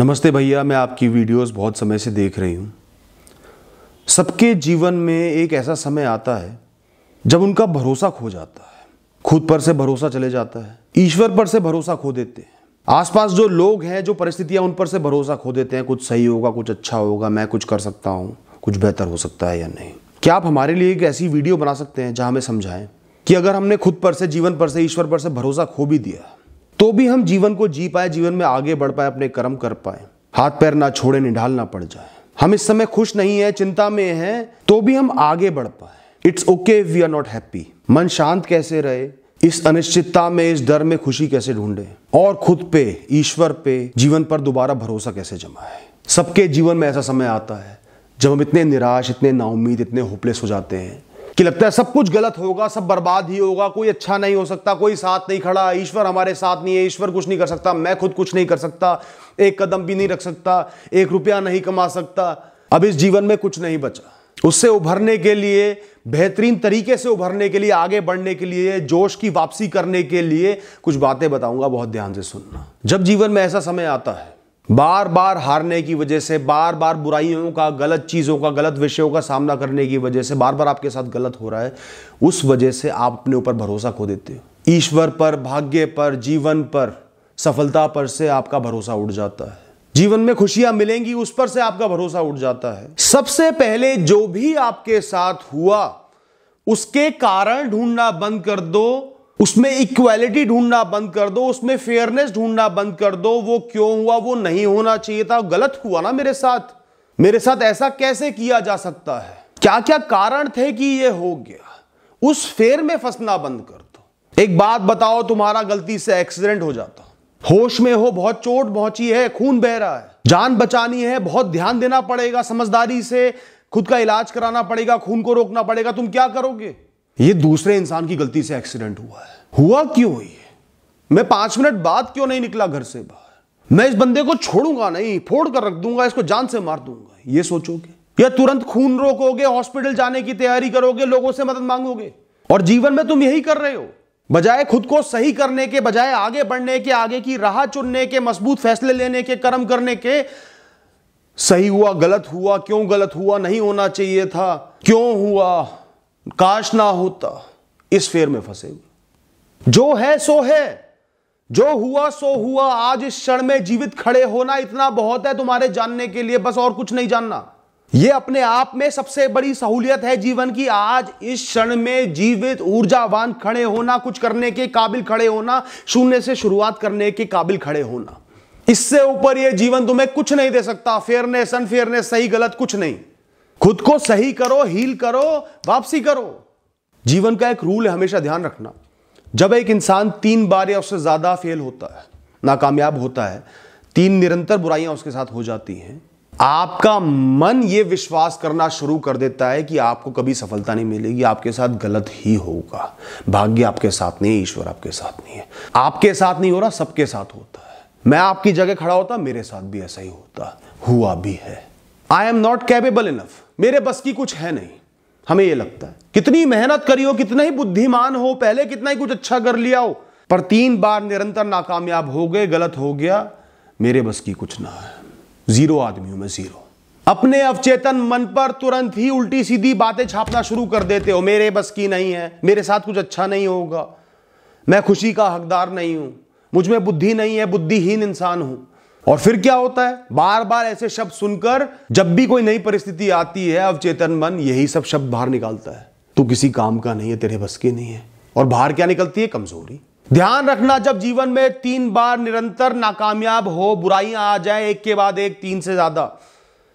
नमस्ते भैया मैं आपकी वीडियोस बहुत समय से देख रही हूँ सबके जीवन में एक ऐसा समय आता है जब उनका भरोसा खो जाता है खुद पर से भरोसा चले जाता है ईश्वर पर से भरोसा खो देते हैं आसपास जो लोग हैं जो परिस्थितियां उन पर से भरोसा खो देते हैं कुछ सही होगा कुछ अच्छा होगा मैं कुछ कर सकता हूँ कुछ बेहतर हो सकता है या नहीं क्या आप हमारे लिए एक ऐसी वीडियो बना सकते हैं जहाँ हमें समझाएं कि अगर हमने खुद पर से जीवन पर से ईश्वर पर से भरोसा खो भी दिया तो भी हम जीवन को जी पाए जीवन में आगे बढ़ पाए अपने कर्म कर पाए हाथ पैर ना छोड़े निढाल ना पड़ जाए हम इस समय खुश नहीं है चिंता में है तो भी हम आगे बढ़ पाए it's okay we are not happy मन शांत कैसे रहे इस अनिश्चितता में इस डर में खुशी कैसे ढूंढे और खुद पे ईश्वर पे जीवन पर दोबारा भरोसा कैसे जमाए सबके जीवन में ऐसा समय आता है जब हम इतने निराश इतने नाउमीद इतने होपलेस हो जाते हैं कि लगता है सब कुछ गलत होगा सब बर्बाद ही होगा कोई अच्छा नहीं हो सकता कोई साथ नहीं खड़ा ईश्वर हमारे साथ नहीं है ईश्वर कुछ नहीं कर सकता मैं खुद कुछ नहीं कर सकता एक कदम भी नहीं रख सकता एक रुपया नहीं कमा सकता अब इस जीवन में कुछ नहीं बचा उससे उभरने के लिए बेहतरीन तरीके से उभरने के लिए आगे बढ़ने के लिए जोश की वापसी करने के लिए कुछ बातें बताऊंगा बहुत ध्यान से सुनना जब जीवन में ऐसा समय आता है बार बार हारने की वजह से बार बार बुराइयों का गलत चीज़ों का गलत विषयों का सामना करने की वजह से बार बार आपके साथ गलत हो रहा है उस वजह से आप अपने ऊपर भरोसा खो देते हो ईश्वर पर भाग्य पर जीवन पर सफलता पर से आपका भरोसा उठ जाता है जीवन में खुशियां मिलेंगी उस पर से आपका भरोसा उठ जाता है सबसे पहले जो भी आपके साथ हुआ उसके कारण ढूंढना बंद कर दो उसमें इक्वालिटी ढूंढना बंद कर दो उसमें फेयरनेस ढूंढना बंद कर दो वो क्यों हुआ वो नहीं होना चाहिए था गलत हुआ ना मेरे साथ मेरे साथ ऐसा कैसे किया जा सकता है क्या क्या कारण थे कि ये हो गया उस फेर में फंसना बंद कर दो एक बात बताओ तुम्हारा गलती से एक्सीडेंट हो जाता होश में हो बहुत चोट पहुंची है खून बह रहा है जान बचानी है बहुत ध्यान देना पड़ेगा समझदारी से खुद का इलाज कराना पड़ेगा खून को रोकना पड़ेगा तुम क्या करोगे ये दूसरे इंसान की गलती से एक्सीडेंट हुआ है हुआ क्यों ये मैं पांच मिनट बाद क्यों नहीं निकला घर से बाहर मैं इस बंदे को छोड़ूंगा नहीं फोड़ कर रख दूंगा इसको जान से मार दूंगा ये सोचोगे या तुरंत खून रोकोगे हॉस्पिटल जाने की तैयारी करोगे लोगों से मदद मांगोगे और जीवन में तुम यही कर रहे हो बजाय खुद को सही करने के बजाय आगे बढ़ने के आगे की राह चुनने के मजबूत फैसले लेने के कर्म करने के सही हुआ गलत हुआ क्यों गलत हुआ नहीं होना चाहिए था क्यों हुआ काश ना होता इस फेर में फंसे हुए जो है सो है जो हुआ सो हुआ आज इस क्षण में जीवित खड़े होना इतना बहुत है तुम्हारे जानने के लिए बस और कुछ नहीं जानना यह अपने आप में सबसे बड़ी सहूलियत है जीवन की आज इस क्षण में जीवित ऊर्जावान खड़े होना कुछ करने के काबिल खड़े होना शून्य से शुरुआत करने के काबिल खड़े होना इससे ऊपर यह जीवन तुम्हें कुछ नहीं दे सकता फेयरनेस अनफेयरनेस सही गलत कुछ नहीं खुद को सही करो हील करो वापसी करो जीवन का एक रूल है हमेशा ध्यान रखना जब एक इंसान तीन बार या उससे ज़्यादा फेल होता है नाकामयाब होता है तीन निरंतर बुराइयां उसके साथ हो जाती हैं आपका मन यह विश्वास करना शुरू कर देता है कि आपको कभी सफलता नहीं मिलेगी आपके साथ गलत ही होगा भाग्य आपके साथ नहीं है ईश्वर आपके साथ नहीं है आपके साथ नहीं हो रहा सबके साथ होता है मैं आपकी जगह खड़ा होता मेरे साथ भी ऐसा ही होता हुआ भी है I am not capable enough मेरे बस की कुछ है नहीं हमें यह लगता है कितनी मेहनत करी हो कितना ही बुद्धिमान हो पहले कितना ही कुछ अच्छा कर लिया हो पर तीन बार निरंतर नाकामयाब हो गए गलत हो गया मेरे बस की कुछ ना है जीरो आदमी हूं मैं जीरो अपने अवचेतन मन पर तुरंत ही उल्टी सीधी बातें छापना शुरू कर देते हो मेरे बस की नहीं है मेरे साथ कुछ अच्छा नहीं होगा मैं खुशी का हकदार नहीं हूं मुझ में बुद्धि नहीं है बुद्धिहीन इंसान हूं और फिर क्या होता है बार बार ऐसे शब्द सुनकर जब भी कोई नई परिस्थिति आती है अवचेतन मन यही सब शब्द बाहर निकालता है तू किसी काम का नहीं है तेरे बस के नहीं है और बाहर क्या निकलती है कमजोरी ध्यान रखना जब जीवन में तीन बार निरंतर नाकामयाब हो बुराइयां आ जाए एक के बाद एक तीन से ज्यादा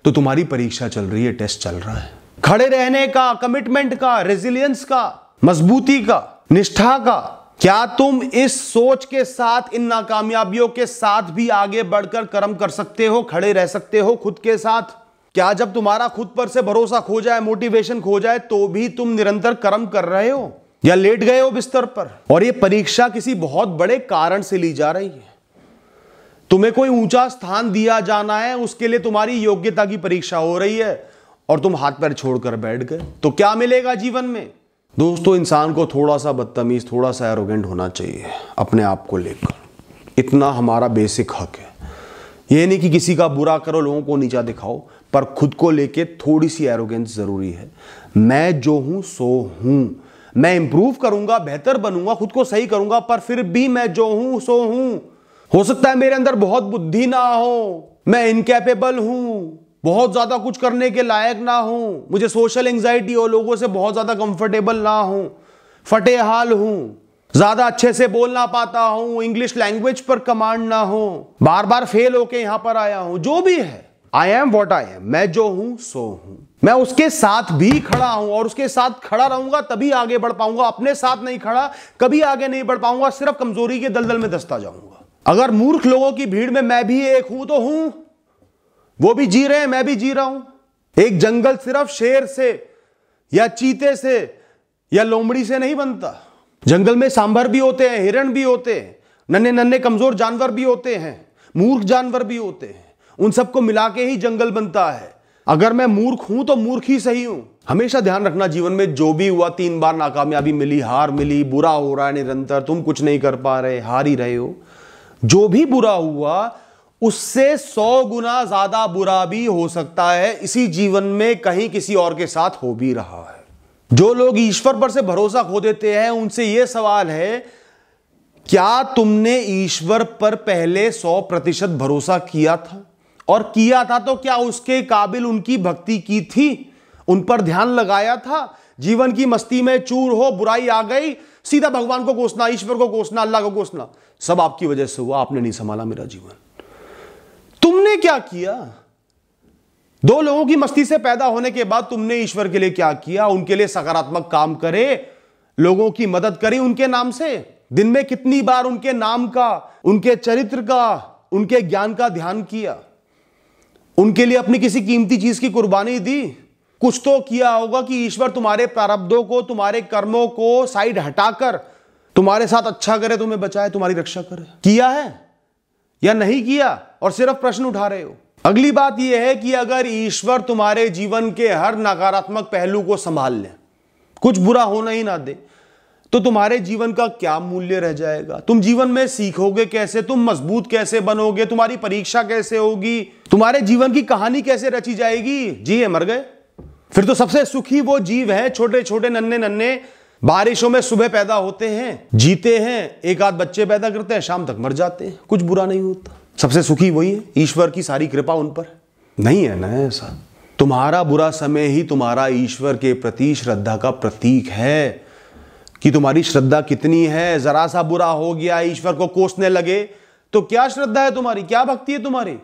तो तुम्हारी परीक्षा चल रही है टेस्ट चल रहा है खड़े रहने का कमिटमेंट का रेजिलियंस का मजबूती का निष्ठा का क्या तुम इस सोच के साथ इन नाकामयाबियों के साथ भी आगे बढ़कर कर्म कर सकते हो खड़े रह सकते हो खुद के साथ क्या जब तुम्हारा खुद पर से भरोसा खो जाए मोटिवेशन खो जाए तो भी तुम निरंतर कर्म कर रहे हो या लेट गए हो बिस्तर पर और ये परीक्षा किसी बहुत बड़े कारण से ली जा रही है तुम्हें कोई ऊंचा स्थान दिया जाना है उसके लिए तुम्हारी योग्यता की परीक्षा हो रही है और तुम हाथ पैर छोड़कर बैठ गए तो क्या मिलेगा जीवन में दोस्तों इंसान को थोड़ा सा बदतमीज़ थोड़ा सा एरोगेंट होना चाहिए अपने आप को लेकर इतना हमारा बेसिक हक है ये नहीं कि किसी का बुरा करो लोगों को नीचा दिखाओ पर खुद को लेके थोड़ी सी एरोगेंस ज़रूरी है मैं जो हूं सो हूं मैं इंप्रूव करूंगा बेहतर बनूंगा खुद को सही करूंगा पर फिर भी मैं जो हूं सो हूं हो सकता है मेरे अंदर बहुत बुद्धि ना हो मैं इनकेपेबल हूं बहुत ज़्यादा कुछ करने के लायक ना हूं मुझे सोशल एंग्जाइटी हो लोगों से बहुत ज़्यादा कंफर्टेबल ना हो फटे हाल ज़्यादा अच्छे से बोल ना पाता हूं इंग्लिश लैंग्वेज पर कमांड ना हो बार बार फेल होके यहाँ पर आया हूँ जो भी है I am what I am मैं जो हूं सो हूं मैं उसके साथ भी खड़ा हूं और उसके साथ खड़ा रहूंगा तभी आगे बढ़ पाऊंगा अपने साथ नहीं खड़ा कभी आगे नहीं बढ़ पाऊंगा सिर्फ कमजोरी के दलदल में दसता जाऊंगा अगर मूर्ख लोगों की भीड़ में मैं भी एक हूं तो हूं वो भी जी रहे हैं मैं भी जी रहा हूं एक जंगल सिर्फ शेर से या चीते से या लोमड़ी से नहीं बनता जंगल में सांभर भी होते हैं हिरण भी होते हैं नन्हे नन्हे कमजोर जानवर भी होते हैं मूर्ख जानवर भी होते हैं उन सबको मिला के ही जंगल बनता है अगर मैं मूर्ख हूं तो मूर्ख ही सही हूं हमेशा ध्यान रखना जीवन में जो भी हुआ तीन बार नाकामयाबी मिली हार मिली बुरा हो रहा है निरंतर तुम कुछ नहीं कर पा रहे हार ही रहे हो जो भी बुरा हुआ उससे सौ गुना ज्यादा बुरा भी हो सकता है इसी जीवन में कहीं किसी और के साथ हो भी रहा है जो लोग ईश्वर पर से भरोसा खो देते हैं उनसे यह सवाल है क्या तुमने ईश्वर पर पहले सौ प्रतिशत भरोसा किया था और किया था तो क्या उसके काबिल उनकी भक्ति की थी उन पर ध्यान लगाया था जीवन की मस्ती में चूर हो बुराई आ गई सीधा भगवान को कोसना ईश्वर को कोसना अल्लाह को कोसना सब आपकी वजह से हुआ आपने नहीं संभाला मेरा जीवन तुमने क्या किया दो लोगों की मस्ती से पैदा होने के बाद तुमने ईश्वर के लिए क्या किया उनके लिए सकारात्मक काम करे लोगों की मदद करी उनके नाम से दिन में कितनी बार उनके नाम का उनके चरित्र का उनके ज्ञान का ध्यान किया उनके लिए अपनी किसी कीमती चीज की कुर्बानी दी कुछ तो किया होगा कि ईश्वर तुम्हारे प्रारब्धों को तुम्हारे कर्मों को साइड हटाकर तुम्हारे साथ अच्छा करे तुम्हें बचाए तुम्हारी रक्षा करे किया है या नहीं किया और सिर्फ प्रश्न उठा रहे हो अगली बात यह है कि अगर ईश्वर तुम्हारे जीवन के हर नकारात्मक पहलू को संभाल ले कुछ बुरा होना ही ना दे तो तुम्हारे जीवन का क्या मूल्य रह जाएगा तुम जीवन में सीखोगे कैसे तुम मजबूत कैसे बनोगे तुम्हारी परीक्षा कैसे होगी तुम्हारे जीवन की कहानी कैसे रची जाएगी जी है मर गए फिर तो सबसे सुखी वो जीव है छोटे छोटे नन्हे नन्हे बारिशों में सुबह पैदा होते हैं जीते हैं एक आध बच्चे पैदा करते हैं शाम तक मर जाते हैं कुछ बुरा नहीं होता सबसे सुखी वही है ईश्वर की सारी कृपा उन पर नहीं है ना ऐसा तुम्हारा बुरा समय ही तुम्हारा ईश्वर के प्रति श्रद्धा का प्रतीक है कि तुम्हारी श्रद्धा कितनी है जरा सा बुरा हो गया ईश्वर को कोसने लगे तो क्या श्रद्धा है तुम्हारी क्या भक्ति है तुम्हारी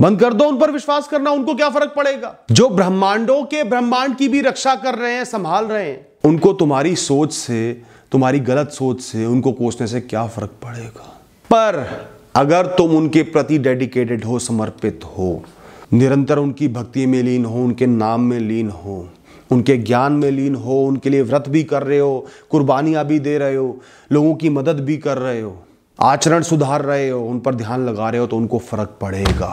बंद कर दो उन पर विश्वास करना उनको क्या फर्क पड़ेगा जो ब्रह्मांडों के ब्रह्मांड की भी रक्षा कर रहे हैं संभाल रहे हैं उनको तुम्हारी सोच से तुम्हारी गलत सोच से उनको कोसने से क्या फ़र्क पड़ेगा पर अगर तुम उनके प्रति डेडिकेटेड हो समर्पित हो निरंतर उनकी भक्ति में लीन हो उनके नाम में लीन हो उनके ज्ञान में लीन हो उनके लिए व्रत भी कर रहे हो कुर्बानियां भी दे रहे हो लोगों की मदद भी कर रहे हो आचरण सुधार रहे हो उन पर ध्यान लगा रहे हो तो उनको फर्क पड़ेगा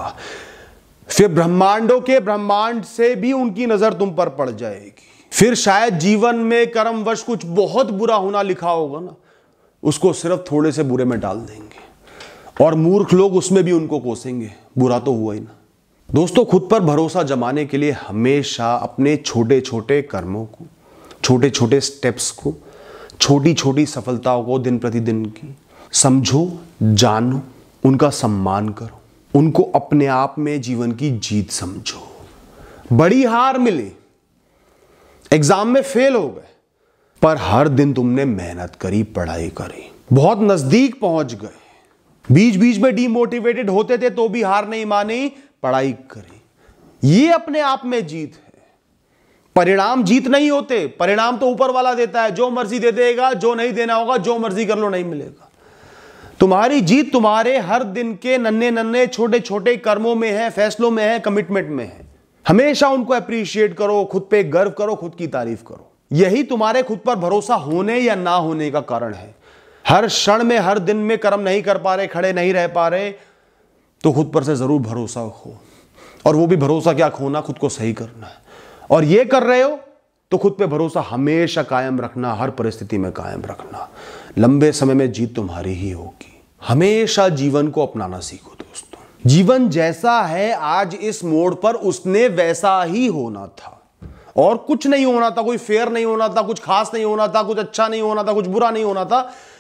फिर ब्रह्मांडों के ब्रह्मांड से भी उनकी नज़र तुम पर पड़ जाएगी फिर शायद जीवन में कर्मवश कुछ बहुत बुरा होना लिखा होगा ना उसको सिर्फ थोड़े से बुरे में डाल देंगे और मूर्ख लोग उसमें भी उनको कोसेंगे बुरा तो हुआ ही ना दोस्तों खुद पर भरोसा जमाने के लिए हमेशा अपने छोटे छोटे कर्मों को छोटे छोटे स्टेप्स को छोटी छोटी सफलताओं को दिन प्रतिदिन की समझो जानो उनका सम्मान करो उनको अपने आप में जीवन की जीत समझो बड़ी हार मिले एग्जाम में फेल हो गए पर हर दिन तुमने मेहनत करी पढ़ाई करी बहुत नजदीक पहुंच गए बीच बीच में डीमोटिवेटेड होते थे तो भी हार नहीं मानी पढ़ाई करी ये अपने आप में जीत है परिणाम जीत नहीं होते परिणाम तो ऊपर वाला देता है जो मर्जी दे देगा जो नहीं देना होगा जो मर्जी कर लो नहीं मिलेगा तुम्हारी जीत तुम्हारे हर दिन के नन्हे नन्हे छोटे छोटे कर्मों में है फैसलों में है कमिटमेंट में है हमेशा उनको अप्रिशिएट करो खुद पे गर्व करो खुद की तारीफ करो यही तुम्हारे खुद पर भरोसा होने या ना होने का कारण है हर क्षण में हर दिन में कर्म नहीं कर पा रहे खड़े नहीं रह पा रहे तो खुद पर से ज़रूर भरोसा खो और वो भी भरोसा क्या खोना खुद को सही करना और ये कर रहे हो तो खुद पे भरोसा हमेशा कायम रखना हर परिस्थिति में कायम रखना लंबे समय में जीत तुम्हारी ही होगी हमेशा जीवन को अपनाना सीखो जीवन जैसा है आज इस मोड़ पर उसने वैसा ही होना था और कुछ नहीं होना था कोई फेयर नहीं होना था कुछ खास नहीं होना था कुछ अच्छा नहीं होना था कुछ बुरा नहीं होना था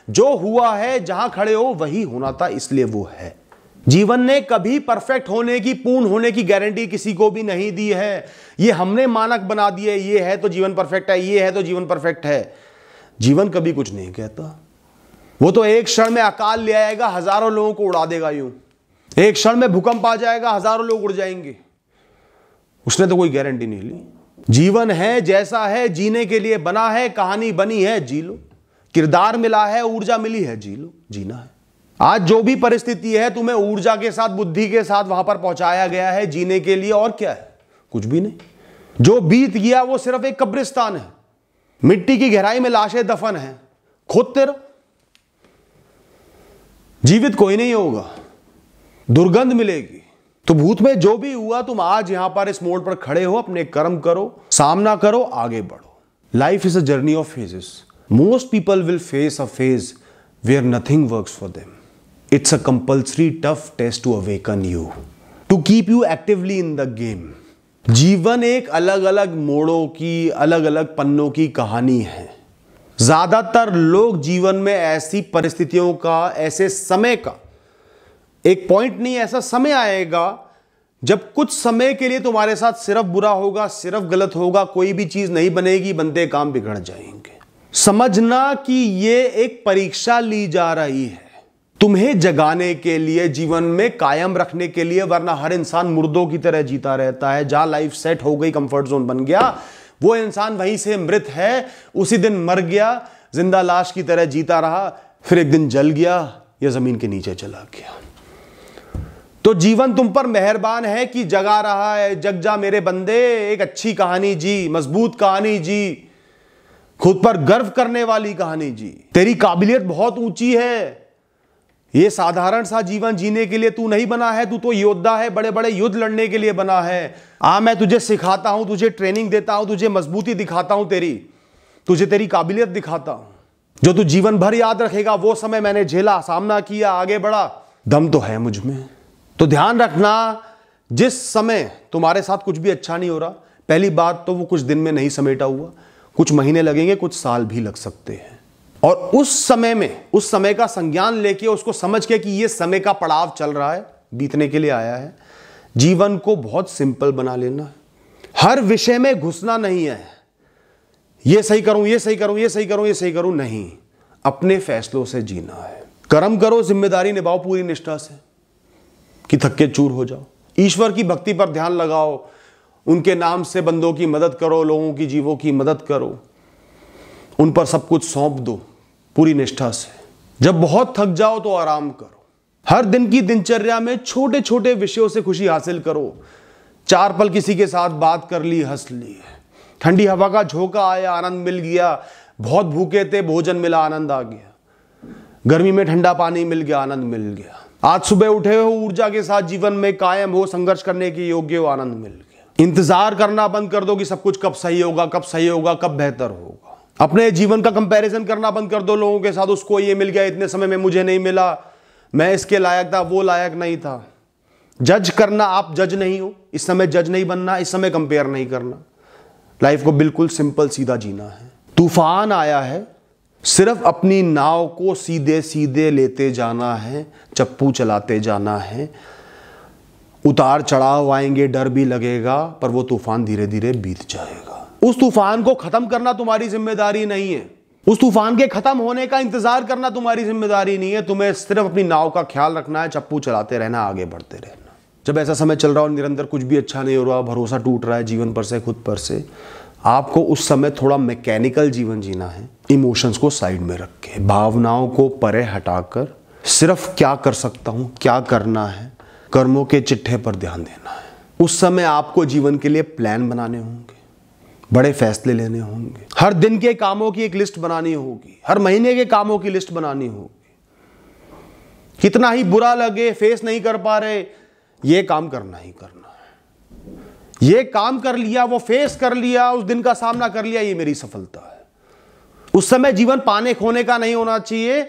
जो हुआ है जहां खड़े हो वही होना था इसलिए वो है जीवन ने कभी परफेक्ट होने की पूर्ण होने की गारंटी किसी को भी नहीं दी है ये हमने मानक बना दिए ये है तो जीवन परफेक्ट है ये है तो जीवन परफेक्ट तो है जीवन कभी कुछ नहीं कहता वो तो एक क्षण में अकाल ले आएगा हजारों लोगों को उड़ा देगा यूं एक क्षण में भूकंप आ जाएगा हजारों लोग उड़ जाएंगे उसने तो कोई गारंटी नहीं ली जीवन है जैसा है जीने के लिए बना है कहानी बनी है जी लो किरदार मिला है ऊर्जा मिली है जी लो जीना है आज जो भी परिस्थिति है तुम्हें ऊर्जा के साथ बुद्धि के साथ वहां पर पहुंचाया गया है जीने के लिए और क्या है कुछ भी नहीं जो बीत गया वो सिर्फ एक कब्रिस्तान है मिट्टी की गहराई में लाशें दफन है खोदते रहो जीवित कोई नहीं होगा दुर्गंध मिलेगी तो भूत में जो भी हुआ तुम आज यहां पर इस मोड़ पर खड़े हो अपने कर्म करो सामना करो आगे बढ़ो life is a journey of phases most people will face a phase where nothing work for them it's a compulsory tough test to awaken you to keep you actively in the game जीवन एक अलग अलग मोड़ों की अलग अलग पन्नों की कहानी है ज्यादातर लोग जीवन में ऐसी परिस्थितियों का ऐसे समय का एक पॉइंट नहीं ऐसा समय आएगा जब कुछ समय के लिए तुम्हारे साथ सिर्फ बुरा होगा सिर्फ गलत होगा कोई भी चीज नहीं बनेगी बनते काम बिगड़ जाएंगे समझना कि यह एक परीक्षा ली जा रही है तुम्हें जगाने के लिए जीवन में कायम रखने के लिए वरना हर इंसान मुर्दों की तरह जीता रहता है जहां लाइफ सेट हो गई कंफर्ट जोन बन गया वो इंसान वहीं से मृत है उसी दिन मर गया जिंदा लाश की तरह जीता रहा फिर एक दिन जल गया या जमीन के नीचे चला गया तो जीवन तुम पर मेहरबान है कि जगा रहा है जग जा मेरे बंदे एक अच्छी कहानी जी मजबूत कहानी जी खुद पर गर्व करने वाली कहानी जी तेरी काबिलियत बहुत ऊंची है ये साधारण सा जीवन जीने के लिए तू नहीं बना है तू तो योद्धा है बड़े बड़े युद्ध लड़ने के लिए बना है आ हाँ, मैं तुझे सिखाता हूं तुझे ट्रेनिंग देता हूं तुझे मजबूती दिखाता हूं तेरी तुझे तेरी काबिलियत दिखाता हूं जो तू जीवन भर याद रखेगा वो समय मैंने झेला सामना किया आगे बढ़ा दम तो है मुझ में तो ध्यान रखना जिस समय तुम्हारे साथ कुछ भी अच्छा नहीं हो रहा पहली बात तो वो कुछ दिन में नहीं समेटा हुआ कुछ महीने लगेंगे कुछ साल भी लग सकते हैं और उस समय में उस समय का संज्ञान लेके उसको समझ के कि ये समय का पड़ाव चल रहा है बीतने के लिए आया है जीवन को बहुत सिंपल बना लेना हर विषय में घुसना नहीं है ये सही करूं ये सही करूं ये सही करूं ये सही करूं नहीं अपने फैसलों से जीना है कर्म करो जिम्मेदारी निभाओ पूरी निष्ठा से कि थक्के चूर हो जाओ ईश्वर की भक्ति पर ध्यान लगाओ उनके नाम से बंदों की मदद करो लोगों की जीवों की मदद करो उन पर सब कुछ सौंप दो पूरी निष्ठा से जब बहुत थक जाओ तो आराम करो हर दिन की दिनचर्या में छोटे छोटे विषयों से खुशी हासिल करो चार पल किसी के साथ बात कर ली हंस ली ठंडी हवा का झोंका आया आनंद मिल गया बहुत भूखे थे भोजन मिला आनंद आ गया गर्मी में ठंडा पानी मिल गया आनंद मिल गया आज सुबह उठे हो ऊर्जा के साथ जीवन में कायम हो संघर्ष करने के योग्य हो आनंद मिल गया इंतजार करना बंद कर दो कि सब कुछ कब सही होगा कब सही होगा कब बेहतर होगा अपने जीवन का कंपैरिजन करना बंद कर दो लोगों के साथ उसको ये मिल गया इतने समय में मुझे नहीं मिला मैं इसके लायक था वो लायक नहीं था जज करना आप जज नहीं हो इस समय जज नहीं बनना इस समय कंपेयर नहीं करना लाइफ को बिल्कुल सिंपल सीधा जीना है तूफान आया है सिर्फ अपनी नाव को सीधे सीधे लेते जाना है चप्पू चलाते जाना है उतार चढ़ाव आएंगे डर भी लगेगा पर वो तूफान धीरे धीरे बीत जाएगा उस तूफान को खत्म करना तुम्हारी जिम्मेदारी नहीं है उस तूफान के खत्म होने का इंतजार करना तुम्हारी जिम्मेदारी नहीं है तुम्हें सिर्फ अपनी नाव का ख्याल रखना है चप्पू चलाते रहना आगे बढ़ते रहना जब ऐसा समय चल रहा हो निरंतर कुछ भी अच्छा नहीं हो रहा भरोसा टूट रहा है जीवन पर से खुद पर से आपको उस समय थोड़ा मैकेनिकल जीवन जीना है इमोशंस को साइड में रख के भावनाओं को परे हटाकर सिर्फ क्या कर सकता हूं क्या करना है कर्मों के चिट्ठे पर ध्यान देना है उस समय आपको जीवन के लिए प्लान बनाने होंगे बड़े फैसले लेने होंगे हर दिन के कामों की एक लिस्ट बनानी होगी हर महीने के कामों की लिस्ट बनानी होगी कितना ही बुरा लगे फेस नहीं कर पा रहे ये काम करना ही करना ये काम कर लिया वो फेस कर लिया उस दिन का सामना कर लिया ये मेरी सफलता है उस समय जीवन पाने खोने का नहीं होना चाहिए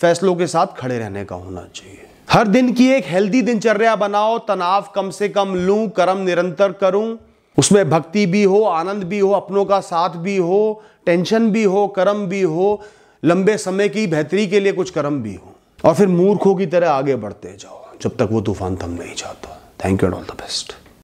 फैसलों के साथ खड़े रहने का होना चाहिए हर दिन की एक हेल्दी दिनचर्या बनाओ तनाव कम से कम लू कर्म निरंतर करूं उसमें भक्ति भी हो आनंद भी हो अपनों का साथ भी हो टेंशन भी हो कर्म भी हो लंबे समय की बेहतरी के लिए कुछ कर्म भी हो और फिर मूर्खों की तरह आगे बढ़ते जाओ जब तक वो तूफान थम नहीं जाता thank you all the best